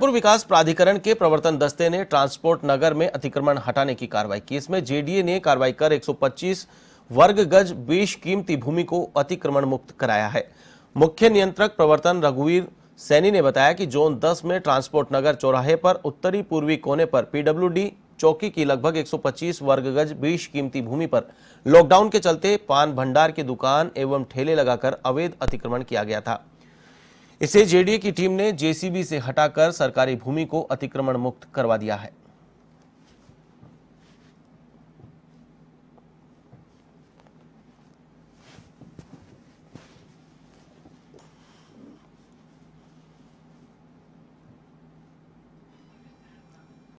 पूर्व विकास प्राधिकरण के प्रवर्तन दस्ते ने ट्रांसपोर्ट नगर में अतिक्रमण हटाने की कार्रवाई की इसमें जेडीए ने कार्रवाई कर 125 वर्ग गज बेश कीमती भूमि को अतिक्रमण मुक्त कराया है मुख्य नियंत्रक प्रवर्तन रघुवीर सैनी ने बताया कि जोन 10 में ट्रांसपोर्ट नगर चौराहे पर उत्तरी पूर्वी कोने पर पीडब्ल्यू चौकी की लगभग 125 वर्ग गज बीस कीमती भूमि पर लॉकडाउन के चलते पान भंडार की दुकान एवं ठेले लगाकर अवैध अतिक्रमण किया गया था इसे जेडीए की टीम ने जेसीबी से हटाकर सरकारी भूमि को अतिक्रमण मुक्त करवा दिया है